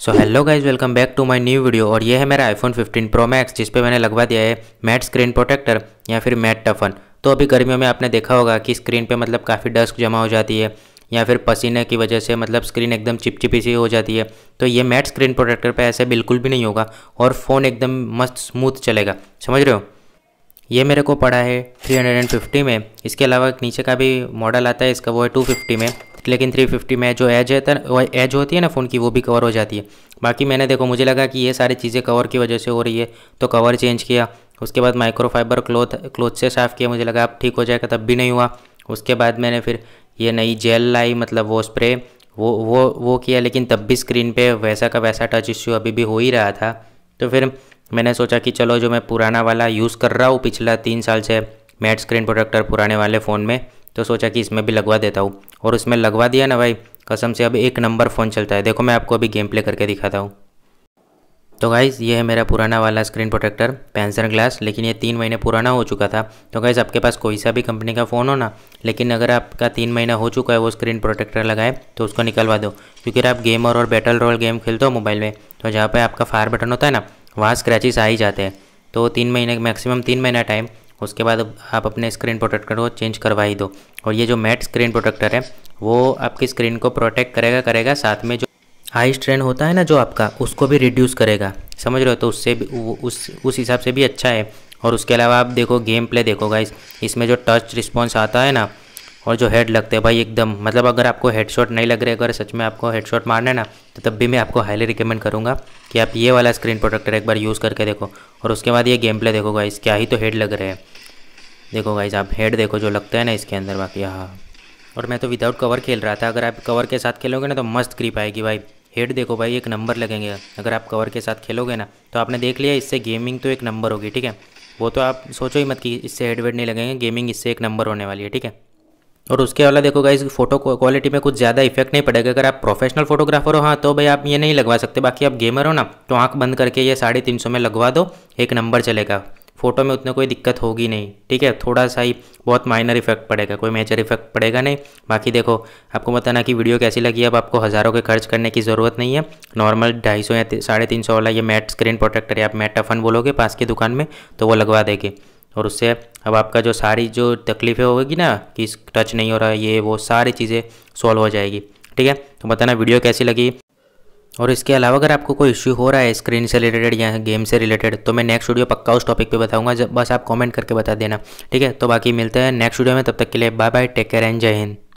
so hello guys welcome back to my new video और ये है मेरा आईफोन 15 प्रो मैक्स जिस पे मैंने लगवा दिया है मैट स्क्रीन प्रोटेक्टर या फिर मैट टफन तो अभी गर्मियों में आपने देखा होगा कि स्क्रीन पे मतलब काफ़ी डस्क जमा हो जाती है या फिर पसीने की वजह से मतलब स्क्रीन एकदम चिपचिपी सी हो जाती है तो ये मैट स्क्रीन प्रोटेक्टर पर ऐसे बिल्कुल भी नहीं होगा और फ़ोन एकदम मस्त स्मूथ चलेगा समझ रहे हो ये मेरे को पड़ा है 350 में इसके अलावा नीचे का भी मॉडल आता है इसका वो है 250 में लेकिन 350 में जो एज है वो तो एज होती है ना फ़ोन की वो भी कवर हो जाती है बाकी मैंने देखो मुझे लगा कि ये सारी चीज़ें कवर की वजह से हो रही है तो कवर चेंज किया उसके बाद माइक्रोफाइबर क्लोथ क्लोथ से साफ़ किया मुझे लगा अब ठीक हो जाएगा तब भी नहीं हुआ उसके बाद मैंने फिर ये नई जेल लाई मतलब वो स्प्रे वो वो वो किया लेकिन तब भी स्क्रीन पे वैसा का वैसा टच इश्यू अभी भी हो ही रहा था तो फिर मैंने सोचा कि चलो जो मैं पुराना वाला यूज़ कर रहा हूँ पिछला तीन साल से मैट स्क्रीन प्रोटेक्टर पुराने वाले फ़ोन में तो सोचा कि इसमें भी लगवा देता हूँ और उसमें लगवा दिया ना भाई कसम से अब एक नंबर फ़ोन चलता है देखो मैं आपको अभी गेम प्ले करके दिखाता हूँ तो गाइज़ ये है मेरा पुराना वाला स्क्रीन प्रोटेक्टर पेंसर ग्लास लेकिन ये तीन महीने पुराना हो चुका था तो गाइज़ आपके पास कोई सा भी कंपनी का फ़ोन हो ना लेकिन अगर आपका तीन महीना हो चुका है वो स्क्रीन प्रोटेक्टर लगाए तो उसको निकलवा दो क्योंकि आप गेमर और बैटल रॉयल गेम खेलते हो मोबाइल में तो जहाँ पर आपका फायर बटन होता है ना वहाँ स्क्रैचेस आ ही जाते हैं तो तीन महीने मैक्सिमम तीन महीना टाइम उसके बाद आप अपने स्क्रीन प्रोटेक्टर को चेंज करवा ही दो और ये जो मैट स्क्रीन प्रोटेक्टर है वो आपकी स्क्रीन को प्रोटेक्ट करेगा करेगा साथ में जो आई स्ट्रेन होता है ना जो आपका उसको भी रिड्यूस करेगा समझ रहे हो तो उससे भी उस उस हिसाब से भी अच्छा है और उसके अलावा आप देखो गेम प्ले देखो गाइस इसमें जो टच रिस्पॉन्स आता है ना और जो हेड लगते हैं भाई एकदम मतलब अगर आपको हेडशॉट नहीं लग रहा है अगर सच में आपको हेडशॉट मारना है ना तो तब भी मैं आपको हाईली रिकमेंड करूँगा कि आप ये वाला स्क्रीन प्रोटेक्टर एक बार यूज़ करके देखो और उसके बाद ये गेम प्ले देखो गाइस क्या ही तो हेड लग रहे हैं देखो गाइज आप हेड देखो जो लगता है ना इसके अंदर बाकी हाँ और मैं तो विदाउट कवर खेल रहा था अगर आप कवर के साथ खेलोगे ना तो मस्त क्रीप आएगी भाई हेड देखो भाई एक नंबर लगेंगे अगर आप कवर के साथ खेलोगे ना तो आपने देख लिया इससे गेमिंग तो एक नंबर होगी ठीक है वो तो आप सोचो ही मत कि इससे हेड वेड नहीं लगेंगे गेमिंग इससे एक नंबर होने वाली है ठीक है और उसके वाला देखो गाइज फोटो क्वालिटी में कुछ ज़्यादा इफेक्ट नहीं पड़ेगा अगर आप प्रोफेशनल फोटोग्राफर हो हाँ तो भाई आप ये नहीं लगवा सकते बाकी आप गेमर हो ना तो आँख बंद करके ये साढ़े तीन सौ में लगवा दो एक नंबर चलेगा फोटो में उतना कोई दिक्कत होगी नहीं ठीक है थोड़ा सा ही बहुत माइनर इफेक्ट पड़ेगा कोई मेजर इफेक्ट पड़ेगा नहीं बाकी देखो आपको बताना कि वीडियो कैसी लगी अब आपको हज़ारों के खर्च करने की ज़रूरत नहीं है नॉर्मल ढाई सौ या साढ़े तीन सौ वाला ये मैट स्क्रीन प्रोटेक्टर या आप मैट टफन बोलोगे पास की दुकान में तो वो लगवा देंगे और उससे अब आपका जो सारी जो तकलीफ़ें होगी ना कि टच नहीं हो रहा ये वो सारी चीज़ें सॉल्व हो जाएगी ठीक है तो बताना वीडियो कैसी लगी और इसके अलावा अगर आपको कोई इश्यू हो रहा है स्क्रीन से रिलेटेड या गेम से रिलेटेड तो मैं नेक्स्ट वीडियो पक्का उस टॉपिक पे बताऊंगा जब बस आप कमेंट करके बता देना ठीक है तो बाकी मिलते हैं नेक्स्ट वीडियो में तब तक के लिए bye bye take care and जय हिंद